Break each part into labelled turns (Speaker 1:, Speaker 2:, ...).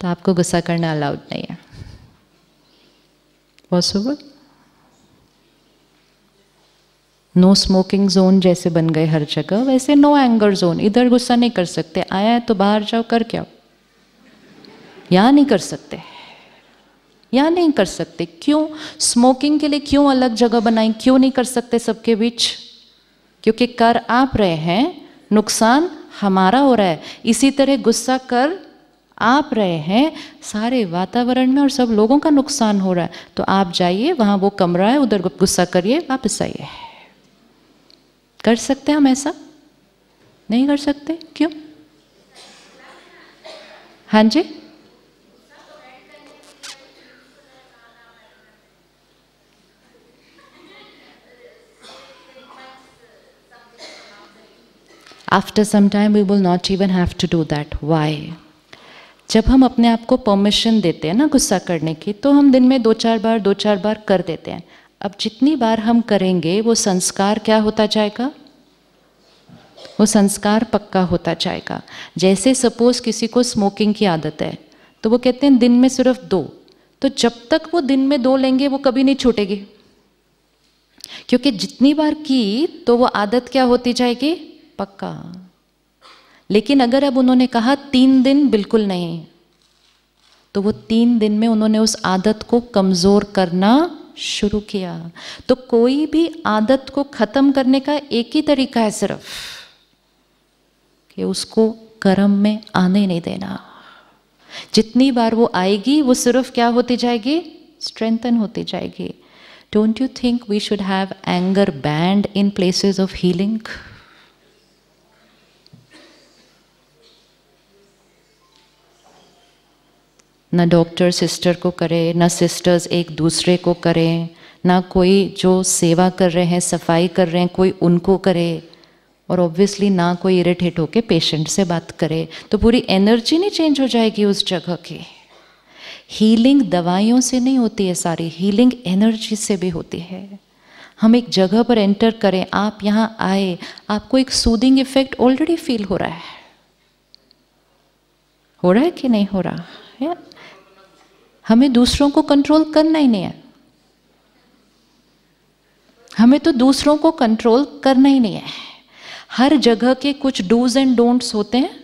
Speaker 1: तो आपको गुस्सा करना अलाउड नहीं है पॉसिबल नो स्मोकिंग जोन जैसे बन गए हर जगह वैसे नो एंगर जोन इधर गुस्सा नहीं कर सकते आया है तो बाहर जाओ कर क्या यहाँ नहीं कर सकते यहाँ नहीं कर सकते क्यों स्मोकिंग के लिए क्यों अलग जगह बनाई क्यों नहीं कर सकते सबके बीच क्योंकि कर आप रहे हैं नुकसान हमारा हो रहा है इसी तरह गुस्सा कर आप रहे हैं सारे वातावरण में और सब लोगों का नुकसान हो रहा है तो आप जाइए वहाँ वो कमरा है उधर गुस्सा करिए वापस आइए कर सकते हैं हम ऐसा नहीं कर सकते क्यों हाँ जी After some time, we will not even have to do that. Why? जब हम अपने आप को परमिशन देते हैं ना गुस्सा करने की तो हम दिन में दो चार बार दो चार बार कर देते हैं अब जितनी बार हम करेंगे वो संस्कार क्या होता जाएगा वो संस्कार पक्का होता जाएगा जैसे सपोज किसी को स्मोकिंग की आदत है तो वो कहते हैं दिन में सिर्फ दो तो जब तक वो दिन में दो लेंगे वो कभी नहीं छूटेगी क्योंकि जितनी बार की तो वो आदत क्या होती जाएगी पक्का लेकिन अगर अब उन्होंने कहा तीन दिन बिल्कुल नहीं तो वो तीन दिन में उन्होंने उस आदत को कमज़ोर करना शुरू किया तो कोई भी आदत को ख़त्म करने का एक ही तरीका है सिर्फ कि उसको कर्म में आने नहीं देना जितनी बार वो आएगी वो सिर्फ क्या होती जाएगी स्ट्रेंथन होती जाएगी don't you think we should have anger banned in places of healing ना डॉक्टर सिस्टर को करे ना सिस्टर्स एक दूसरे को करें ना कोई जो सेवा कर रहे हैं सफाई कर रहे हैं कोई उनको करे और ऑब्वियसली ना कोई इरिटेट होके पेशेंट से बात करे तो पूरी एनर्जी नहीं चेंज हो जाएगी उस जगह की हीलिंग दवाइयों से नहीं होती है सारी हीलिंग एनर्जी से भी होती है हम एक जगह पर एंटर करें आप यहाँ आए आपको एक सूदिंग इफेक्ट ऑलरेडी फील हो रहा है हो रहा है कि नहीं हो रहा है हमें दूसरों को कंट्रोल करना ही नहीं है हमें तो दूसरों को कंट्रोल करना ही नहीं है हर जगह के कुछ डूज एंड डोंट्स होते हैं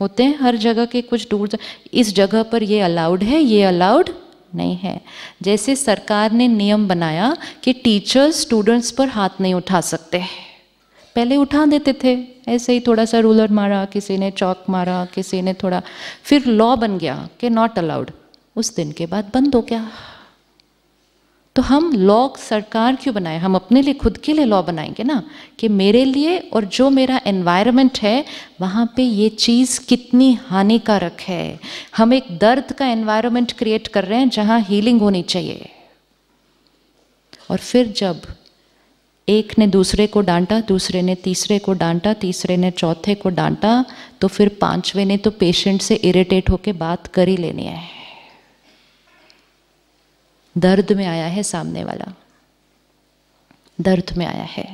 Speaker 1: होते हैं हर जगह के कुछ डूज इस जगह पर ये अलाउड है ये अलाउड नहीं है जैसे सरकार ने नियम बनाया कि टीचर्स स्टूडेंट्स पर हाथ नहीं उठा सकते पहले उठा देते थे ऐसे ही थोड़ा सा रूलर मारा किसी ने चौक मारा किसी ने थोड़ा फिर लॉ बन गया कि नॉट अलाउड उस दिन के बाद बंद हो गया तो हम लॉ सरकार क्यों बनाए हम अपने लिए खुद के लिए लॉ बनाएंगे ना कि मेरे लिए और जो मेरा एनवायरनमेंट है वहाँ पे ये चीज़ कितनी हानिकारक है हम एक दर्द का एनवायरनमेंट क्रिएट कर रहे हैं जहाँ हीलिंग होनी चाहिए और फिर जब एक ने दूसरे को डांटा दूसरे ने तीसरे को डांटा तीसरे ने चौथे को डांटा तो फिर पांचवें ने तो पेशेंट से इरिटेट होकर बात कर ही लेनी है दर्द में आया है सामने वाला दर्द में आया है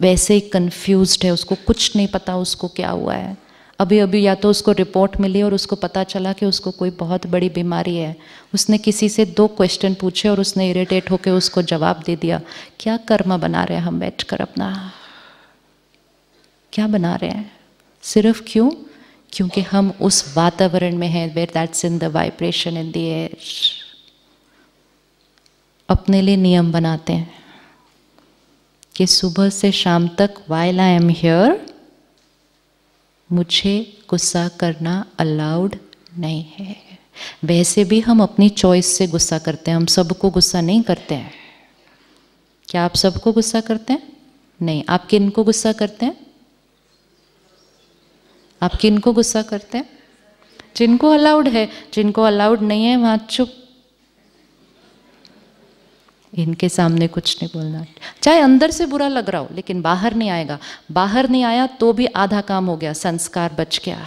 Speaker 1: वैसे ही कन्फ्यूज है उसको कुछ नहीं पता उसको क्या हुआ है अभी अभी या तो उसको रिपोर्ट मिली और उसको पता चला कि उसको कोई बहुत बड़ी बीमारी है उसने किसी से दो क्वेश्चन पूछे और उसने इरिटेट होकर उसको जवाब दे दिया क्या कर्म बना रहे हैं हम बैठ कर अपना क्या बना रहे हैं सिर्फ क्यों क्योंकि हम उस वातावरण में हैं where that's in the vibration in the air अपने लिए नियम बनाते हैं कि सुबह से शाम तक वाइल आई एम हेयर मुझे गुस्सा करना अलाउड नहीं है वैसे भी हम अपनी चॉइस से गुस्सा करते हैं हम सबको गुस्सा नहीं करते हैं क्या आप सबको गुस्सा करते हैं नहीं आप किन को गुस्सा करते हैं आप किन को गुस्सा करते हैं जिनको अलाउड है जिनको अलाउड नहीं है वहाँ चुप इनके सामने कुछ नहीं बोलना चाहे अंदर से बुरा लग रहा हो लेकिन बाहर नहीं आएगा बाहर नहीं आया तो भी आधा काम हो गया संस्कार बच गया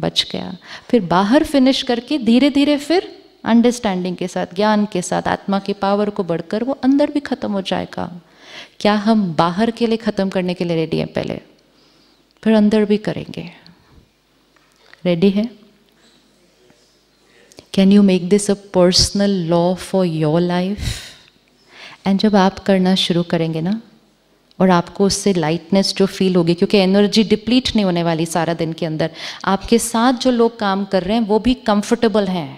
Speaker 1: बच गया फिर बाहर फिनिश करके धीरे धीरे फिर अंडरस्टैंडिंग के साथ ज्ञान के साथ आत्मा की पावर को बढ़कर वो अंदर भी खत्म हो जाएगा क्या हम बाहर के लिए खत्म करने के लिए रेडी हैं पहले फिर अंदर भी करेंगे रेडी है can you make this a personal law for your life and जब आप करना शुरू करेंगे ना और आपको उससे लाइटनेस जो फील होगी क्योंकि एनर्जी डिप्लीट नहीं होने वाली सारा दिन के अंदर आपके साथ जो लोग काम कर रहे हैं वो भी कंफर्टेबल हैं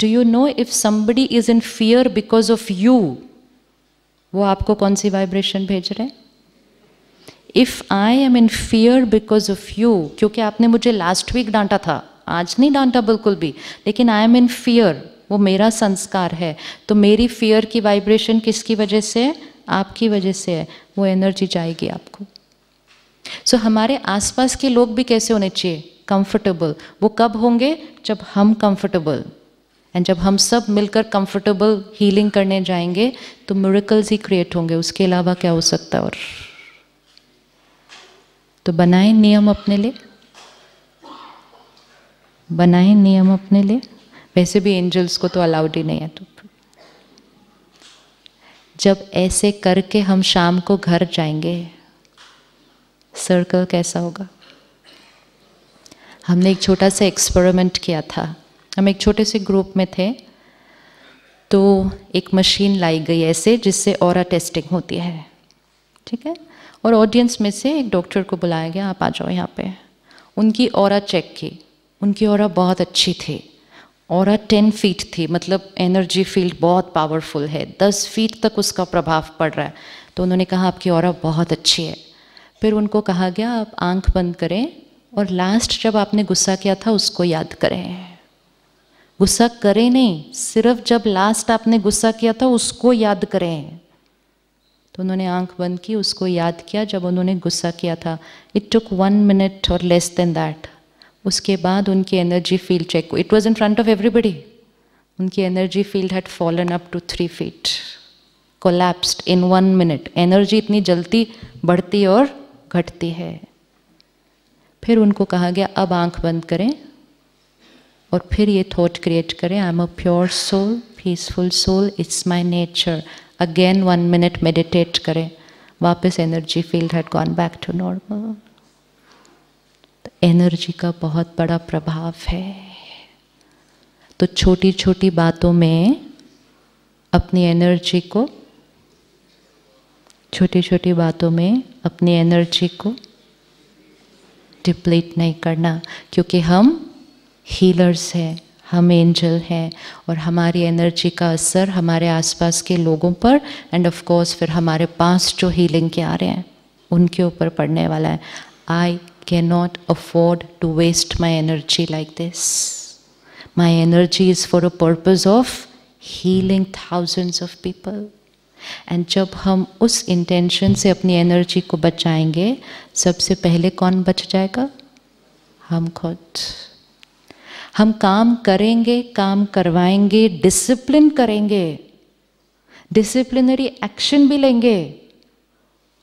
Speaker 1: do you know if somebody is in fear because of you वो आपको कौन सी वाइब्रेशन भेज रहे हैं if I am in fear because of you क्योंकि आपने मुझे लास्ट वीक डांटा था आज नहीं डांटा बिल्कुल भी लेकिन आई एम इन फियर वो मेरा संस्कार है तो मेरी फियर की वाइब्रेशन किसकी वजह से है आपकी वजह से है वो एनर्जी जाएगी आपको सो so, हमारे आसपास के लोग भी कैसे होने चाहिए कंफर्टेबल वो कब होंगे जब हम कंफर्टेबल एंड जब हम सब मिलकर कंफर्टेबल हीलिंग करने जाएंगे तो मिरेकल्स ही क्रिएट होंगे उसके अलावा क्या हो सकता है और तो बनाए नियम अपने लिए बनाए नियम अपने लिए वैसे भी एंजल्स को तो अलाउड ही नहीं है तो जब ऐसे करके हम शाम को घर जाएंगे सर्कल कैसा होगा हमने एक छोटा सा एक्सपेरिमेंट किया था हम एक छोटे से ग्रुप में थे तो एक मशीन लाई गई ऐसे जिससे और टेस्टिंग होती है ठीक है और ऑडियंस में से एक डॉक्टर को बुलाया गया आप आ जाओ यहाँ पे उनकी और चेक की उनकी और बहुत अच्छी थी और टेन फीट थी मतलब एनर्जी फील्ड बहुत पावरफुल है दस फीट तक उसका प्रभाव पड़ रहा है तो उन्होंने कहा आपकी और बहुत अच्छी है फिर उनको कहा गया आप आंख बंद करें और लास्ट जब आपने गुस्सा किया था उसको याद करें गुस्सा करें नहीं सिर्फ जब लास्ट आपने गुस्सा किया था उसको याद करें तो उन्होंने आंख बंद की उसको याद किया जब उन्होंने गुस्सा किया था इट टुक वन मिनट और लेस देन दैट उसके बाद उनकी energy field check it was in front of everybody उनकी energy field had fallen up to three feet collapsed in one minute energy इतनी जल्दी बढ़ती और घटती है फिर उनको कहा गया अब आंख बंद करें और फिर ये थॉट क्रिएट करें I am a pure soul peaceful soul it's my nature again one minute meditate करें वापस energy field had gone back to normal energy का बहुत बड़ा प्रभाव है तो छोटी छोटी बातों में अपनी एनर्जी को छोटी छोटी बातों में अपनी एनर्जी को डिप्लीट नहीं करना क्योंकि हम हीलर्स हैं हम एंजल हैं और हमारी एनर्जी का असर हमारे आसपास के लोगों पर एंड ऑफ कोर्स फिर हमारे पास जो हीलिंग के आ रहे हैं उनके ऊपर पड़ने वाला है आई cannot afford to waste my energy like this. My energy is for a purpose of healing thousands of people. And जब हम उस intention से अपनी energy को बचाएंगे सबसे पहले कौन बच जाएगा हम खुद हम काम करेंगे काम करवाएंगे discipline करेंगे disciplinary action भी लेंगे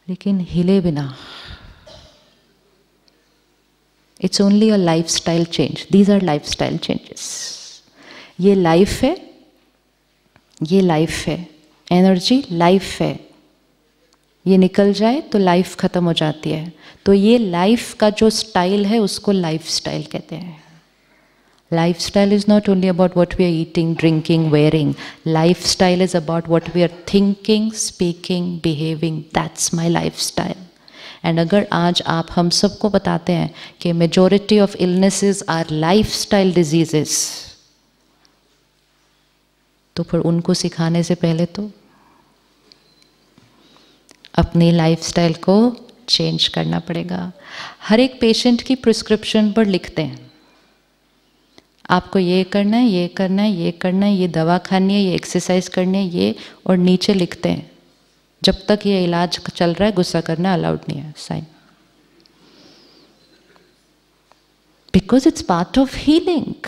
Speaker 1: लेकिन हिले बिना it's only a lifestyle change these are lifestyle changes ये लाइफ है ये लाइफ है एनर्जी लाइफ है ये निकल जाए तो लाइफ ख़त्म हो जाती है तो ये लाइफ का जो स्टाइल है उसको लाइफ स्टाइल कहते हैं lifestyle is not only about what we are eating drinking wearing lifestyle is about what we are thinking speaking behaving that's my lifestyle and अगर आज आप हम सबको बताते हैं कि majority of illnesses are lifestyle diseases तो फिर उनको सिखाने से पहले तो अपनी लाइफस्टाइल को चेंज करना पड़ेगा हर एक पेशेंट की प्रिस्क्रिप्शन पर लिखते हैं आपको ये करना है ये करना है ये करना है ये दवा खानी है ये एक्सरसाइज करनी है ये और नीचे लिखते हैं जब तक ये इलाज चल रहा है गुस्सा करना अलाउड नहीं है sign because it's part of healing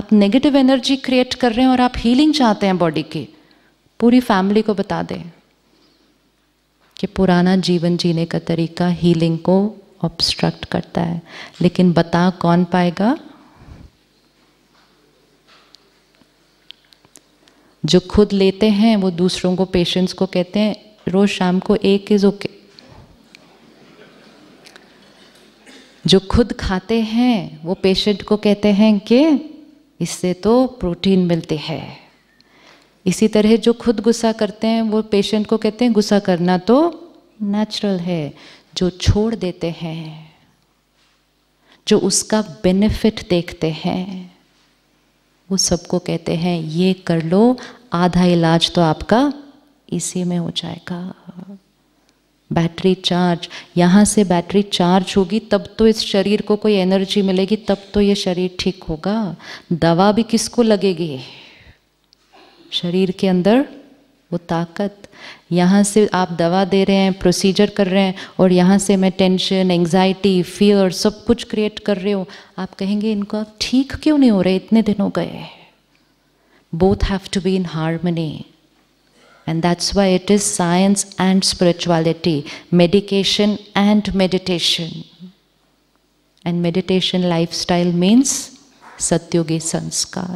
Speaker 1: आप नेगेटिव एनर्जी क्रिएट कर रहे हैं और आप हीलिंग चाहते हैं बॉडी की पूरी फैमिली को बता दें कि पुराना जीवन जीने का तरीका हीलिंग को ऑब्स्ट्रक्ट करता है लेकिन बता कौन पाएगा जो खुद लेते हैं वो दूसरों को पेशेंट्स को कहते हैं रोज शाम को एक इज ओके जो खुद खाते हैं वो पेशेंट को कहते हैं कि इससे तो प्रोटीन मिलती है इसी तरह जो खुद गुस्सा करते हैं वो पेशेंट को कहते हैं गुस्सा करना तो नेचुरल है जो छोड़ देते हैं जो उसका बेनिफिट देखते हैं वो सबको कहते हैं ये कर लो आधा इलाज तो आपका इसी में हो जाएगा बैटरी चार्ज यहाँ से बैटरी चार्ज होगी तब तो इस शरीर को कोई एनर्जी मिलेगी तब तो ये शरीर ठीक होगा दवा भी किसको लगेगी शरीर के अंदर वो ताकत यहाँ से आप दवा दे रहे हैं प्रोसीजर कर रहे हैं और यहाँ से मैं टेंशन एंग्जाइटी फियर सब कुछ क्रिएट कर रहे हो आप कहेंगे इनको आप ठीक क्यों नहीं हो रहे इतने दिन हो गए both have to be in harmony And that's why it is science and spirituality, medication and meditation. And meditation lifestyle means Satyogi Sanskar.